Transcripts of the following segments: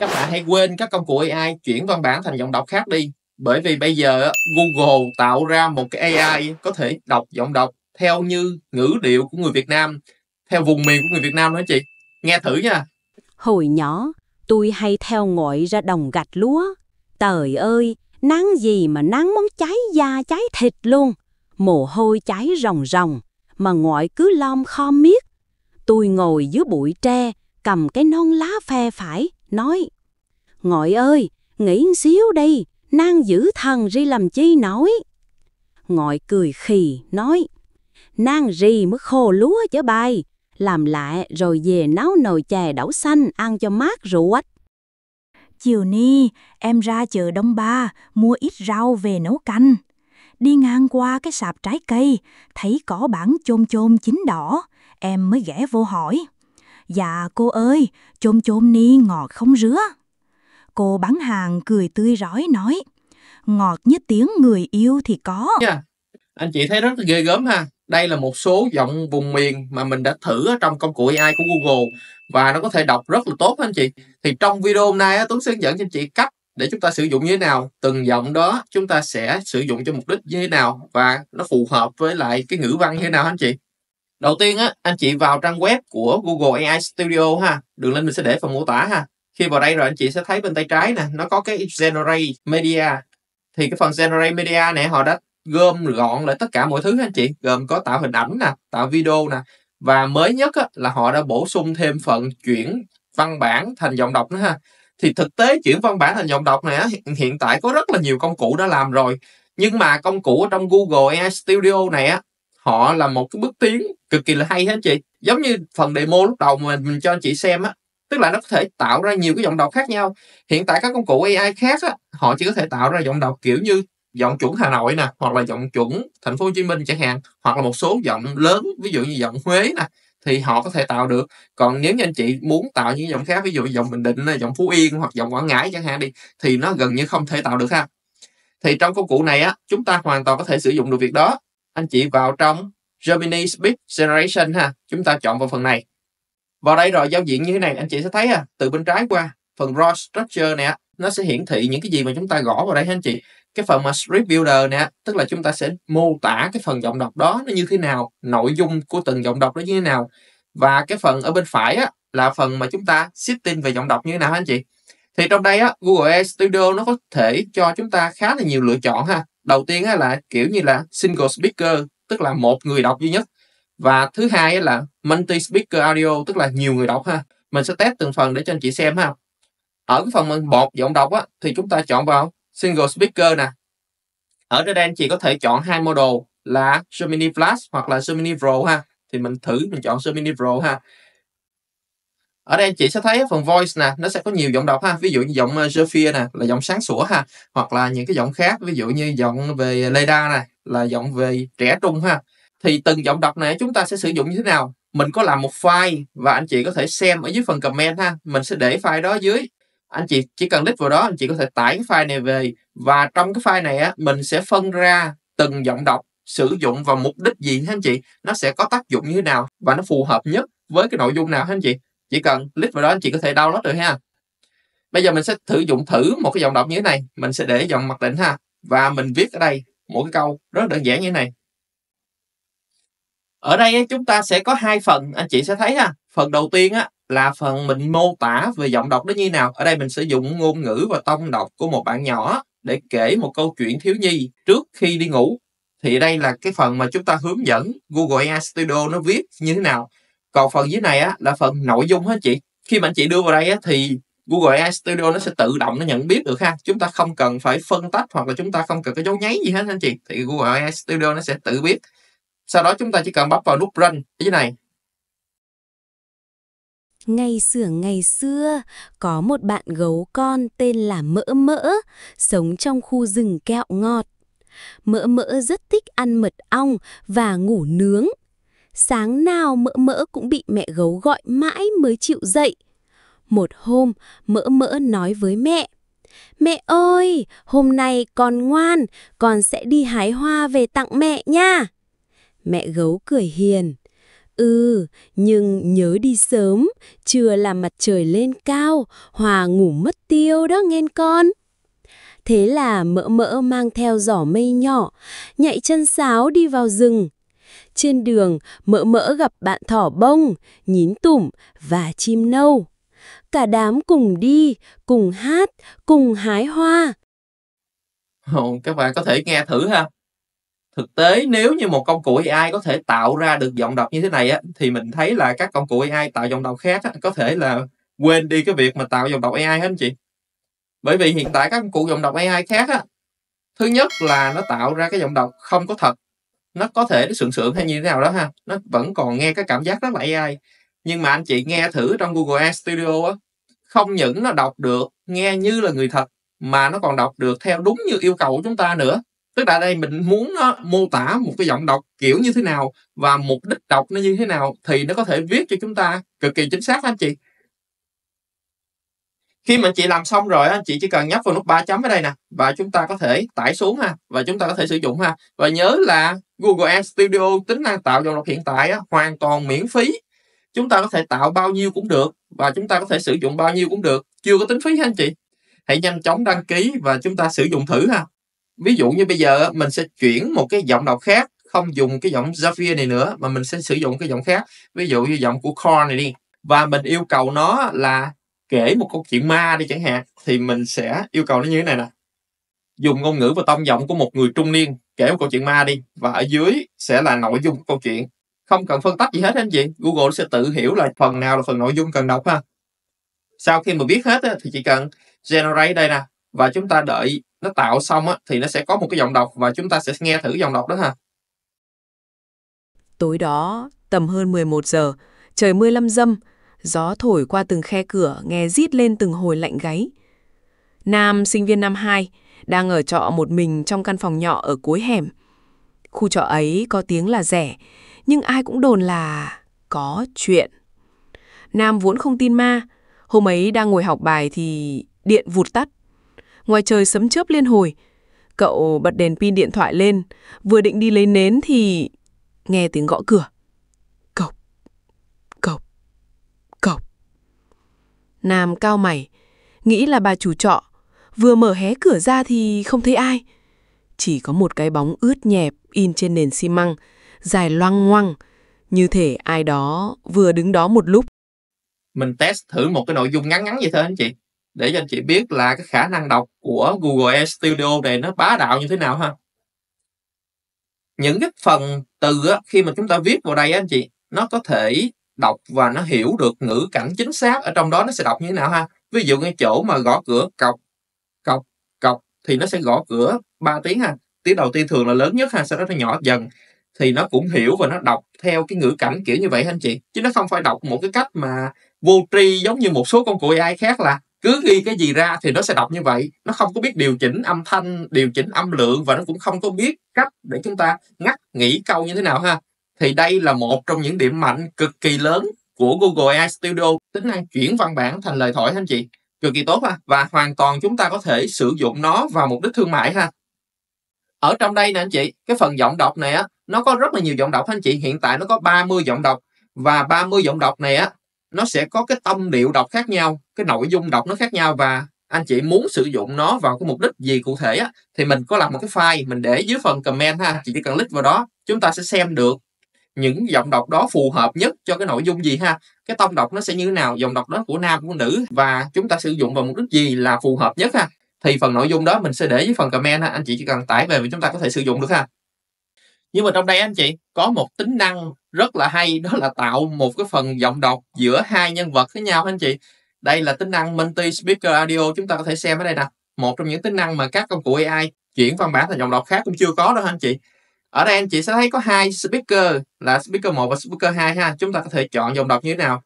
các bạn hãy quên các công cụ AI chuyển văn bản thành giọng đọc khác đi bởi vì bây giờ Google tạo ra một cái AI có thể đọc giọng đọc theo như ngữ điệu của người Việt Nam theo vùng miền của người Việt Nam đó chị nghe thử nha hồi nhỏ tôi hay theo ngồi ra đồng gạch lúa trời ơi nắng gì mà nắng muốn cháy da cháy thịt luôn mồ hôi cháy ròng ròng mà ngoại cứ lom khom miết tôi ngồi dưới bụi tre cầm cái non lá phe phải nói Ngội ơi, nghĩ xíu đi, nang giữ thần ri làm chi nói. Ngội cười khì, nói Nang ri mới khô lúa chứ bay, làm lại rồi về nấu nồi chè đậu xanh ăn cho mát ruột. Chiều ni, em ra chợ Đông Ba, mua ít rau về nấu canh. Đi ngang qua cái sạp trái cây, thấy có bản chôm chôm chín đỏ, em mới ghé vô hỏi. Dạ cô ơi, chôm chôm ni ngọt không rứa. Cô bán hàng cười tươi rói nói, ngọt như tiếng người yêu thì có. Yeah. Anh chị thấy rất là ghê gớm ha. Đây là một số giọng vùng miền mà mình đã thử ở trong công cụ AI của Google và nó có thể đọc rất là tốt anh chị. Thì trong video hôm nay Tuấn sẽ hướng dẫn cho anh chị cách để chúng ta sử dụng như thế nào từng giọng đó chúng ta sẽ sử dụng cho mục đích như thế nào và nó phù hợp với lại cái ngữ văn như thế nào anh chị đầu tiên á anh chị vào trang web của Google AI Studio ha đường link mình sẽ để phần mô tả ha khi vào đây rồi anh chị sẽ thấy bên tay trái nè nó có cái generate media thì cái phần generate media này họ đã gom gọn lại tất cả mọi thứ anh chị gồm có tạo hình ảnh nè tạo video nè và mới nhất á, là họ đã bổ sung thêm phần chuyển văn bản thành giọng đọc nữa ha thì thực tế chuyển văn bản thành giọng đọc này á, hiện tại có rất là nhiều công cụ đã làm rồi nhưng mà công cụ ở trong Google AI Studio này á, họ là một cái bước tiến cực kỳ là hay hết chị giống như phần demo lúc đầu mà mình cho anh chị xem á tức là nó có thể tạo ra nhiều cái giọng đọc khác nhau hiện tại các công cụ AI khác á họ chỉ có thể tạo ra giọng đọc kiểu như giọng chuẩn Hà Nội nè hoặc là giọng chuẩn Thành phố Hồ Chí Minh chẳng hạn hoặc là một số giọng lớn ví dụ như giọng Huế nè thì họ có thể tạo được còn nếu như anh chị muốn tạo những giọng khác ví dụ giọng Bình Định giọng Phú Yên hoặc giọng Quảng Ngãi chẳng hạn đi thì nó gần như không thể tạo được ha thì trong công cụ này á chúng ta hoàn toàn có thể sử dụng được việc đó anh chị vào trong Germany Speed Generation ha chúng ta chọn vào phần này vào đây rồi giao diện như thế này anh chị sẽ thấy à, từ bên trái qua phần raw structure nè nó sẽ hiển thị những cái gì mà chúng ta gõ vào đây anh chị cái phần mà script builder nè tức là chúng ta sẽ mô tả cái phần giọng đọc đó nó như thế nào nội dung của từng giọng đọc đó như thế nào và cái phần ở bên phải á, là phần mà chúng ta setting về giọng đọc như thế nào anh chị thì trong đây á, Google AI Studio nó có thể cho chúng ta khá là nhiều lựa chọn ha đầu tiên là kiểu như là single speaker tức là một người đọc duy nhất và thứ hai là multi speaker audio tức là nhiều người đọc ha mình sẽ test từng phần để cho anh chị xem ha ở cái phần một giọng đọc á, thì chúng ta chọn vào single speaker nè ở đây anh chị có thể chọn hai model là Gemini Flash hoặc là Gemini Pro ha thì mình thử mình chọn Gemini Pro ha ở đây anh chị sẽ thấy phần voice nè nó sẽ có nhiều giọng đọc ha ví dụ như giọng Zofia ờ, nè là giọng sáng sủa ha hoặc là những cái giọng khác ví dụ như giọng về Leda này là giọng về trẻ trung ha thì từng giọng đọc này chúng ta sẽ sử dụng như thế nào mình có làm một file và anh chị có thể xem ở dưới phần comment ha mình sẽ để file đó dưới anh chị chỉ cần click vào đó anh chị có thể tải cái file này về và trong cái file này á mình sẽ phân ra từng giọng đọc sử dụng vào mục đích gì ha anh chị nó sẽ có tác dụng như thế nào và nó phù hợp nhất với cái nội dung nào ha anh chị chỉ cần click vào đó anh chị có thể download rồi ha bây giờ mình sẽ thử dụng thử một cái giọng đọc như thế này mình sẽ để giọng mặc định ha và mình viết ở đây một cái câu rất đơn giản như thế này ở đây chúng ta sẽ có hai phần anh chị sẽ thấy ha phần đầu tiên á là phần mình mô tả về giọng đọc nó như nào ở đây mình sử dụng ngôn ngữ và tông đọc của một bạn nhỏ để kể một câu chuyện thiếu nhi trước khi đi ngủ thì đây là cái phần mà chúng ta hướng dẫn Google AI Studio nó viết như thế nào còn phần dưới này á là phần nội dung hết chị khi mà anh chị đưa vào đây á thì Google AI Studio nó sẽ tự động nó nhận biết được ha chúng ta không cần phải phân tách hoặc là chúng ta không cần cái dấu nháy gì hết anh chị thì Google AI Studio nó sẽ tự biết sau đó chúng ta chỉ cần bấm vào nút run ở dưới này Ngày xưa ngày xưa, có một bạn gấu con tên là Mỡ Mỡ, sống trong khu rừng kẹo ngọt. Mỡ Mỡ rất thích ăn mật ong và ngủ nướng sáng nào mỡ mỡ cũng bị mẹ gấu gọi mãi mới chịu dậy. Một hôm, mỡ mỡ nói với mẹ. Mẹ ơi, hôm nay con ngoan, con sẽ đi hái hoa về tặng mẹ nha. Mẹ gấu cười hiền. Ừ, nhưng nhớ đi sớm, chưa là mặt trời lên cao, hòa ngủ mất tiêu đó nghen con. Thế là mỡ mỡ mang theo giỏ mây nhỏ, nhạy chân sáo đi vào rừng trên đường, mỡ mỡ gặp bạn thỏ bông, nhín tủm và chim nâu. Cả đám cùng đi, cùng hát, cùng hái hoa. Ồ, các bạn có thể nghe thử ha. Thực tế nếu như một công cụ AI có thể tạo ra được giọng đọc như thế này á, thì mình thấy là các công cụ AI tạo giọng đọc khác á, có thể là quên đi cái việc mà tạo giọng đọc AI hết anh chị. Bởi vì hiện tại các công cụ giọng đọc AI khác á, thứ nhất là nó tạo ra cái giọng đọc không có thật nó có thể nó sượng sượng hay như thế nào đó ha nó vẫn còn nghe cái cảm giác rất là AI nhưng mà anh chị nghe thử trong Google Ad Studio á không những nó đọc được nghe như là người thật mà nó còn đọc được theo đúng như yêu cầu của chúng ta nữa tức là đây mình muốn nó mô tả một cái giọng đọc kiểu như thế nào và mục đích đọc nó như thế nào thì nó có thể viết cho chúng ta cực kỳ chính xác anh chị khi mà anh chị làm xong rồi anh chị chỉ cần nhấp vào nút ba chấm ở đây nè và chúng ta có thể tải xuống ha và chúng ta có thể sử dụng ha và nhớ là Google Ad Studio tính năng tạo dòng đọc hiện tại á, hoàn toàn miễn phí chúng ta có thể tạo bao nhiêu cũng được và chúng ta có thể sử dụng bao nhiêu cũng được chưa có tính phí ha anh chị hãy nhanh chóng đăng ký và chúng ta sử dụng thử ha ví dụ như bây giờ mình sẽ chuyển một cái giọng đọc khác không dùng cái giọng Zapier này nữa mà mình sẽ sử dụng cái giọng khác ví dụ như giọng của Korn này đi và mình yêu cầu nó là kể một câu chuyện ma đi chẳng hạn thì mình sẽ yêu cầu nó như thế này nè dùng ngôn ngữ và tông giọng của một người trung niên kể một câu chuyện ma đi và ở dưới sẽ là nội dung của câu chuyện không cần phân tách gì hết anh chị google sẽ tự hiểu là phần nào là phần nội dung cần đọc ha sau khi mà biết hết thì chỉ cần generate đây nè và chúng ta đợi nó tạo xong á, thì nó sẽ có một cái giọng đọc và chúng ta sẽ nghe thử giọng đọc đó ha tối đó tầm hơn 11 giờ trời mưa lâm dâm gió thổi qua từng khe cửa nghe rít lên từng hồi lạnh gáy nam sinh viên năm 2 đang ở trọ một mình trong căn phòng nhỏ ở cuối hẻm. Khu trọ ấy có tiếng là rẻ, nhưng ai cũng đồn là có chuyện. Nam vốn không tin ma, hôm ấy đang ngồi học bài thì điện vụt tắt. Ngoài trời sấm chớp liên hồi, cậu bật đèn pin điện thoại lên, vừa định đi lấy nến thì nghe tiếng gõ cửa. Cộc, cộc, cộc. Nam cao mày, nghĩ là bà chủ trọ. Vừa mở hé cửa ra thì không thấy ai. Chỉ có một cái bóng ướt nhẹp in trên nền xi măng, dài loang ngoăng, như thể ai đó vừa đứng đó một lúc. Mình test thử một cái nội dung ngắn ngắn vậy thôi anh chị, để cho anh chị biết là cái khả năng đọc của Google Air Studio này nó bá đạo như thế nào ha. Những cái phần từ khi mà chúng ta viết vào đây anh chị, nó có thể đọc và nó hiểu được ngữ cảnh chính xác ở trong đó nó sẽ đọc như thế nào ha. Ví dụ cái chỗ mà gõ cửa cọc thì nó sẽ gõ cửa 3 tiếng ha tiếng đầu tiên thường là lớn nhất ha sau đó nó nhỏ dần thì nó cũng hiểu và nó đọc theo cái ngữ cảnh kiểu như vậy anh chị chứ nó không phải đọc một cái cách mà vô tri giống như một số con cụ AI khác là cứ ghi cái gì ra thì nó sẽ đọc như vậy nó không có biết điều chỉnh âm thanh điều chỉnh âm lượng và nó cũng không có biết cách để chúng ta ngắt nghỉ câu như thế nào ha thì đây là một trong những điểm mạnh cực kỳ lớn của Google AI Studio tính năng chuyển văn bản thành lời thoại anh chị cực kỳ tốt ha và hoàn toàn chúng ta có thể sử dụng nó vào mục đích thương mại ha ở trong đây nè anh chị cái phần giọng đọc này á nó có rất là nhiều giọng đọc anh chị hiện tại nó có 30 giọng đọc và 30 giọng đọc này á nó sẽ có cái tâm điệu đọc khác nhau cái nội dung đọc nó khác nhau và anh chị muốn sử dụng nó vào cái mục đích gì cụ thể á, thì mình có làm một cái file mình để dưới phần comment ha chị chỉ cần click vào đó chúng ta sẽ xem được những giọng đọc đó phù hợp nhất cho cái nội dung gì ha cái tông đọc nó sẽ như thế nào dòng đọc đó của nam của nữ và chúng ta sử dụng vào mục đích gì là phù hợp nhất ha thì phần nội dung đó mình sẽ để với phần comment ha anh chị chỉ cần tải về và chúng ta có thể sử dụng được ha nhưng mà trong đây anh chị có một tính năng rất là hay đó là tạo một cái phần giọng đọc giữa hai nhân vật với nhau anh chị đây là tính năng multi speaker audio chúng ta có thể xem ở đây nè một trong những tính năng mà các công cụ AI chuyển văn bản thành giọng đọc khác cũng chưa có đâu anh chị ở đây anh chị sẽ thấy có hai speaker là speaker 1 và speaker 2 ha chúng ta có thể chọn dòng đọc như thế nào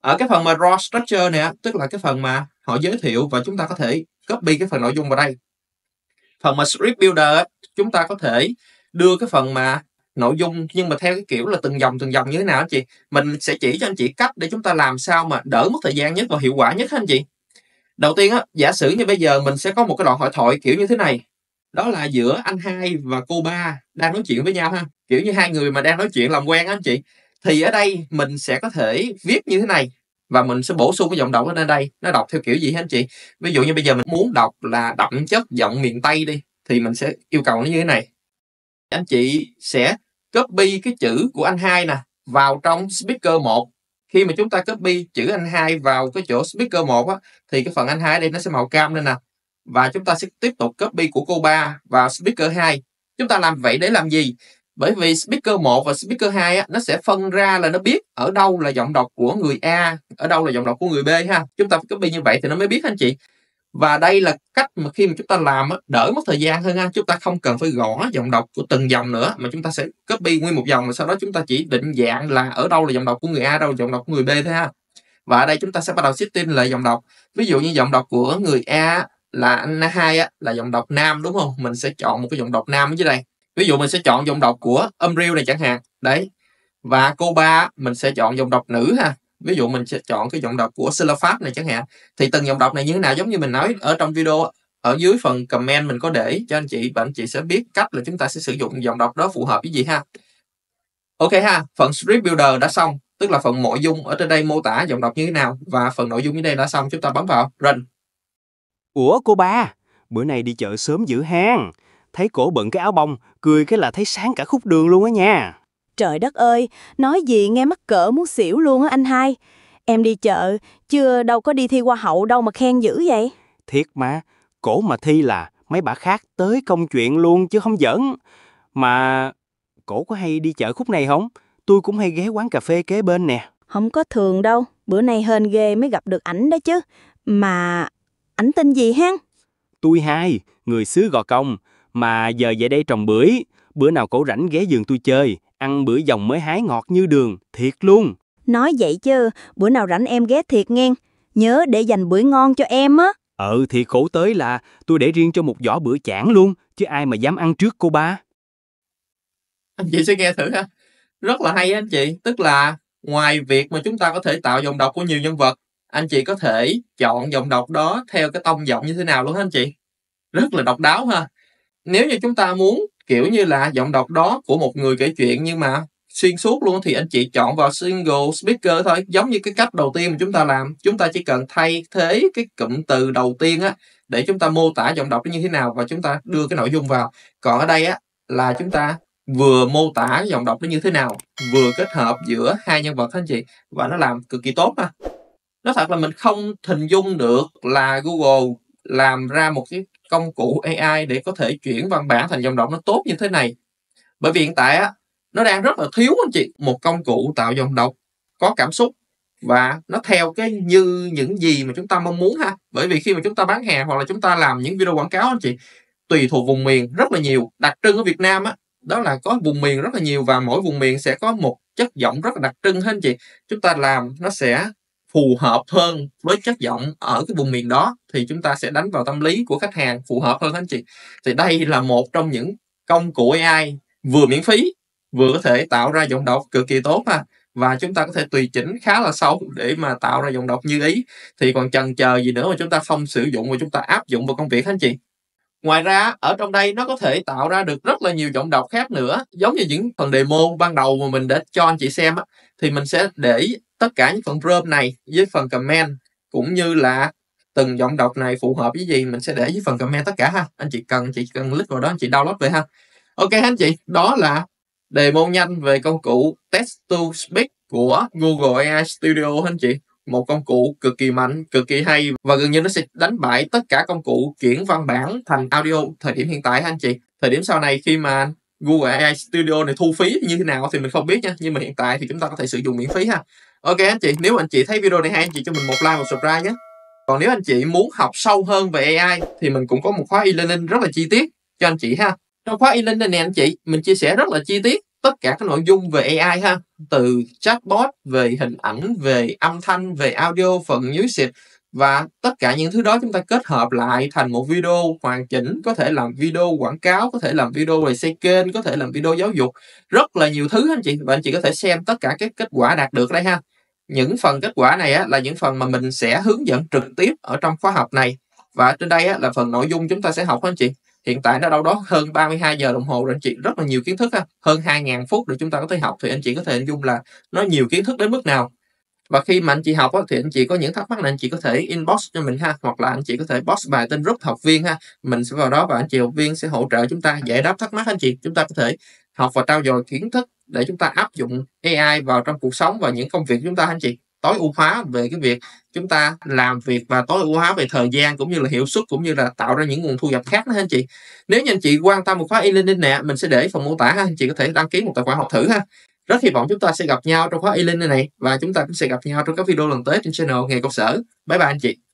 ở cái phần mà raw structure này tức là cái phần mà họ giới thiệu và chúng ta có thể copy cái phần nội dung vào đây phần mà script builder chúng ta có thể đưa cái phần mà nội dung nhưng mà theo cái kiểu là từng dòng từng dòng như thế nào anh chị mình sẽ chỉ cho anh chị cách để chúng ta làm sao mà đỡ mất thời gian nhất và hiệu quả nhất anh chị đầu tiên á giả sử như bây giờ mình sẽ có một cái đoạn hội thoại kiểu như thế này đó là giữa anh hai và cô ba đang nói chuyện với nhau ha kiểu như hai người mà đang nói chuyện làm quen anh chị thì ở đây mình sẽ có thể viết như thế này và mình sẽ bổ sung cái giọng đọc lên đây nó đọc theo kiểu gì hết anh chị ví dụ như bây giờ mình muốn đọc là đậm chất giọng miền tây đi thì mình sẽ yêu cầu nó như thế này anh chị sẽ copy cái chữ của anh hai nè vào trong speaker 1 khi mà chúng ta copy chữ anh hai vào cái chỗ speaker 1 á thì cái phần anh hai đây nó sẽ màu cam lên nè và chúng ta sẽ tiếp tục copy của cô 3 vào speaker 2. Chúng ta làm vậy để làm gì? Bởi vì speaker 1 và speaker 2 á, nó sẽ phân ra là nó biết ở đâu là giọng đọc của người A, ở đâu là giọng đọc của người B ha. Chúng ta phải copy như vậy thì nó mới biết anh chị. Và đây là cách mà khi mà chúng ta làm á, đỡ mất thời gian hơn ha. Chúng ta không cần phải gõ giọng đọc của từng dòng nữa mà chúng ta sẽ copy nguyên một dòng và sau đó chúng ta chỉ định dạng là ở đâu là giọng đọc của người A, đâu là giọng đọc của người B thôi ha. Và ở đây chúng ta sẽ bắt đầu setting lại giọng đọc. Ví dụ như giọng đọc của người A là na hai á là giọng đọc nam đúng không mình sẽ chọn một cái giọng đọc nam ở dưới đây ví dụ mình sẽ chọn giọng đọc của âm riêu này chẳng hạn đấy và cô ba mình sẽ chọn giọng đọc nữ ha ví dụ mình sẽ chọn cái giọng đọc của syllabus này chẳng hạn thì từng giọng đọc này như thế nào giống như mình nói ở trong video ở dưới phần comment mình có để cho anh chị và anh chị sẽ biết cách là chúng ta sẽ sử dụng giọng đọc đó phù hợp với gì ha ok ha phần script builder đã xong tức là phần nội dung ở trên đây mô tả giọng đọc như thế nào và phần nội dung dưới đây đã xong chúng ta bấm vào run Ủa cô ba, bữa nay đi chợ sớm dữ hang. Thấy cổ bận cái áo bông, cười cái là thấy sáng cả khúc đường luôn á nha. Trời đất ơi, nói gì nghe mắc cỡ muốn xỉu luôn á anh hai. Em đi chợ, chưa đâu có đi thi qua hậu đâu mà khen dữ vậy. Thiệt mà, cổ mà thi là mấy bà khác tới công chuyện luôn chứ không giỡn. Mà cổ có hay đi chợ khúc này không? Tôi cũng hay ghé quán cà phê kế bên nè. Không có thường đâu, bữa nay hên ghê mới gặp được ảnh đó chứ. Mà ảnh tên gì hen? Tôi hai, người xứ Gò Công, mà giờ về đây trồng bưởi. Bữa nào cổ rảnh ghé giường tôi chơi, ăn bưởi dòng mới hái ngọt như đường, thiệt luôn. Nói vậy chứ, bữa nào rảnh em ghé thiệt nghe. Nhớ để dành bưởi ngon cho em á. Ừ thì khổ tới là tôi để riêng cho một giỏ bữa chản luôn, chứ ai mà dám ăn trước cô ba. Anh chị sẽ nghe thử ha. Rất là hay anh chị, tức là ngoài việc mà chúng ta có thể tạo dòng đọc của nhiều nhân vật anh chị có thể chọn giọng đọc đó theo cái tông giọng như thế nào luôn hả anh chị rất là độc đáo ha nếu như chúng ta muốn kiểu như là giọng đọc đó của một người kể chuyện nhưng mà xuyên suốt luôn thì anh chị chọn vào single speaker thôi giống như cái cách đầu tiên mà chúng ta làm chúng ta chỉ cần thay thế cái cụm từ đầu tiên á để chúng ta mô tả giọng đọc nó như thế nào và chúng ta đưa cái nội dung vào còn ở đây á là chúng ta vừa mô tả giọng đọc nó như thế nào vừa kết hợp giữa hai nhân vật anh chị và nó làm cực kỳ tốt ha nó thật là mình không hình dung được là Google làm ra một cái công cụ AI để có thể chuyển văn bản thành dòng đọc nó tốt như thế này bởi vì hiện tại á nó đang rất là thiếu anh chị một công cụ tạo dòng đọc có cảm xúc và nó theo cái như những gì mà chúng ta mong muốn ha bởi vì khi mà chúng ta bán hàng hoặc là chúng ta làm những video quảng cáo anh chị tùy thuộc vùng miền rất là nhiều đặc trưng ở Việt Nam á đó là có vùng miền rất là nhiều và mỗi vùng miền sẽ có một chất giọng rất là đặc trưng hết anh chị chúng ta làm nó sẽ phù hợp hơn với chất giọng ở cái vùng miền đó thì chúng ta sẽ đánh vào tâm lý của khách hàng phù hợp hơn anh chị thì đây là một trong những công cụ AI vừa miễn phí vừa có thể tạo ra giọng đọc cực kỳ tốt ha và chúng ta có thể tùy chỉnh khá là sâu để mà tạo ra giọng đọc như ý thì còn chần chờ gì nữa mà chúng ta không sử dụng và chúng ta áp dụng vào công việc anh chị ngoài ra ở trong đây nó có thể tạo ra được rất là nhiều giọng đọc khác nữa giống như những phần demo ban đầu mà mình đã cho anh chị xem thì mình sẽ để tất cả những phần prompt này với phần comment cũng như là từng giọng đọc này phù hợp với gì mình sẽ để với phần comment tất cả ha anh chị cần chị cần click vào đó anh chị download về ha ok anh chị đó là đề demo nhanh về công cụ text to speak của Google AI Studio anh chị một công cụ cực kỳ mạnh cực kỳ hay và gần như nó sẽ đánh bại tất cả công cụ chuyển văn bản thành audio thời điểm hiện tại anh chị thời điểm sau này khi mà Google AI Studio này thu phí như thế nào thì mình không biết nha nhưng mà hiện tại thì chúng ta có thể sử dụng miễn phí ha ok anh chị nếu anh chị thấy video này hay anh chị cho mình một like một subscribe nhé còn nếu anh chị muốn học sâu hơn về AI thì mình cũng có một khóa e-learning rất là chi tiết cho anh chị ha trong khóa e-learning này anh chị mình chia sẻ rất là chi tiết tất cả các nội dung về AI ha từ chatbot về hình ảnh về âm thanh về audio phần music và tất cả những thứ đó chúng ta kết hợp lại thành một video hoàn chỉnh có thể làm video quảng cáo có thể làm video về xây kênh có thể làm video giáo dục rất là nhiều thứ anh chị và anh chị có thể xem tất cả các kết quả đạt được đây ha những phần kết quả này á, là những phần mà mình sẽ hướng dẫn trực tiếp ở trong khóa học này và trên đây á, là phần nội dung chúng ta sẽ học anh chị hiện tại nó đâu đó hơn 32 giờ đồng hồ rồi anh chị rất là nhiều kiến thức ha. hơn 2.000 phút để chúng ta có thể học thì anh chị có thể hình dung là nó nhiều kiến thức đến mức nào và khi mà anh chị học thì anh chị có những thắc mắc là anh chị có thể inbox cho mình ha hoặc là anh chị có thể post bài tên group học viên ha mình sẽ vào đó và anh chị học viên sẽ hỗ trợ chúng ta giải đáp thắc mắc anh chị chúng ta có thể học và trao dồi kiến thức để chúng ta áp dụng AI vào trong cuộc sống và những công việc chúng ta anh chị tối ưu hóa về cái việc chúng ta làm việc và tối ưu hóa về thời gian cũng như là hiệu suất cũng như là tạo ra những nguồn thu nhập khác đó anh chị nếu như anh chị quan tâm một khóa e-learning nè mình sẽ để phần mô tả ha anh chị có thể đăng ký một tài khoản học thử ha rất hy vọng chúng ta sẽ gặp nhau trong khóa e-learning này và chúng ta cũng sẽ gặp nhau trong các video lần tới trên channel Nghề Công Sở. Bye bye anh chị!